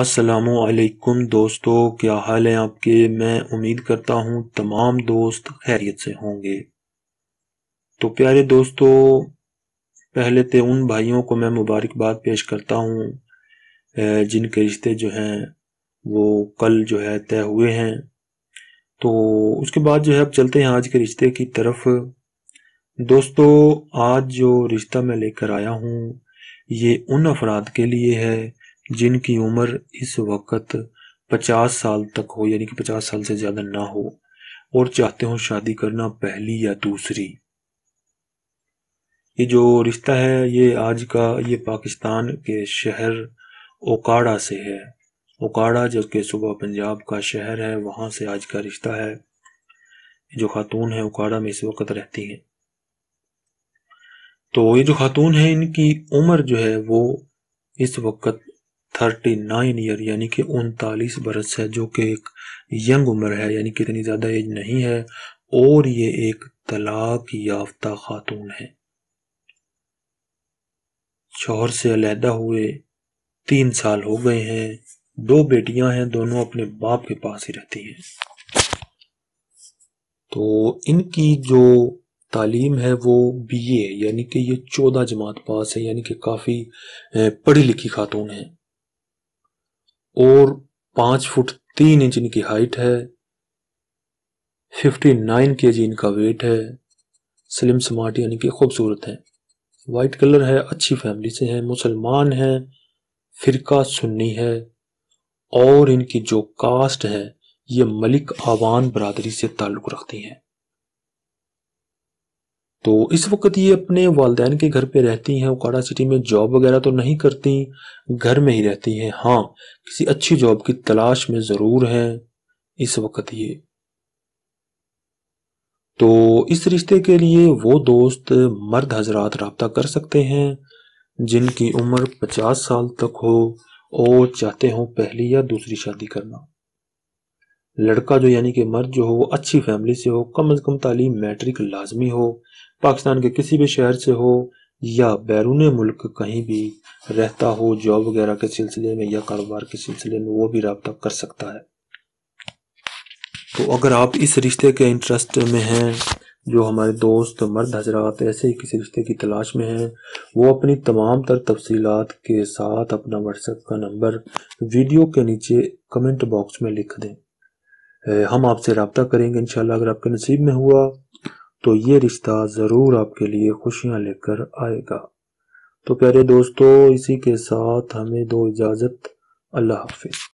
असलकुम दोस्तों क्या हाल है आपके मैं उम्मीद करता हूँ तमाम दोस्त खैरियत से होंगे तो प्यारे दोस्तों पहले तो उन भाइयों को मैं मुबारकबाद पेश करता हूँ जिनके रिश्ते जो हैं वो कल जो है तय हुए हैं तो उसके बाद जो है अब चलते हैं आज के रिश्ते की तरफ दोस्तों आज जो रिश्ता मैं लेकर आया हूँ ये उन अफराद के लिए है जिनकी उम्र इस वक़्त पचास साल तक हो यानी कि पचास साल से ज़्यादा ना हो और चाहते हो शादी करना पहली या दूसरी। ये जो रिश्ता है ये आज का ये पाकिस्तान के शहर ओकाड़ा से है। ओकाड़ा जो कि सुबह पंजाब का शहर है वहां से आज का रिश्ता है। जो ख़ातून है ओकाड़ा में इस वक़्त रहती है तो ये जो ख़ातून है इनकी उम्र जो है वो इस वक़्त थर्टी नाइन ईयर यानी कि उनतालीस बरस है जो कि एक यंग उम्र है यानी कि इतनी ज़्यादा एज नहीं है और ये एक तलाक याफ्ता खातून है शोहर से अलहदा हुए तीन साल हो गए हैं दो बेटियां हैं दोनों अपने बाप के पास ही रहती हैं तो इनकी जो तालीम है वो बीए यानी कि ये चौदह जमात पास है यानी कि काफ़ी पढ़ी लिखी खातून है और पांच फुट तीन इंच इनकी हाइट है फिफ्टी नाइन के जी इनका वेट है स्लिम स्मार्ट यानी कि खूबसूरत है वाइट कलर है अच्छी फैमिली से है मुसलमान है फिरका सुन्नी है और इनकी जो कास्ट है ये मलिक आवान बरदरी से ताल्लुक़ रखती है तो इस वक्त ये अपने वालदेन के घर पे रहती हैं ओकाड़ा सिटी में जॉब वगैरह तो नहीं करती घर में ही रहती हैं हाँ किसी अच्छी जॉब की तलाश में ज़रूर हैं इस वक्त ये तो इस रिश्ते के लिए वो दोस्त मर्द हजरात रबता कर सकते हैं जिनकी उम्र 50 साल तक हो और चाहते हो पहली या दूसरी शादी करना लड़का जो यानी कि मर्द जो हो वो अच्छी फैमिली से हो कम अज़ कम तालीम मैट्रिक लाजमी हो पाकिस्तान के किसी भी शहर से हो या बैरून मुल्क कहीं भी रहता हो जॉब वगैरह के सिलसिले में या कारोबार के सिलसिले में वो भी रबता कर सकता है तो अगर आप इस रिश्ते के इंटरेस्ट में हैं जो हमारे दोस्त मर्द हजरात ऐसे ही किसी रिश्ते की तलाश में हैं वो अपनी तमाम तर तफसीत के साथ अपना व्हाट्सएप का नंबर वीडियो के नीचे कमेंट बॉक्स में लिख दें हम आपसे रबता करेंगे इन अगर आपके नसीब में हुआ तो ये रिश्ता ज़रूर आपके लिए खुशियाँ लेकर आएगा तो प्यारे दोस्तों इसी के साथ हमें दो इजाज़त अल्लाह हाफिज़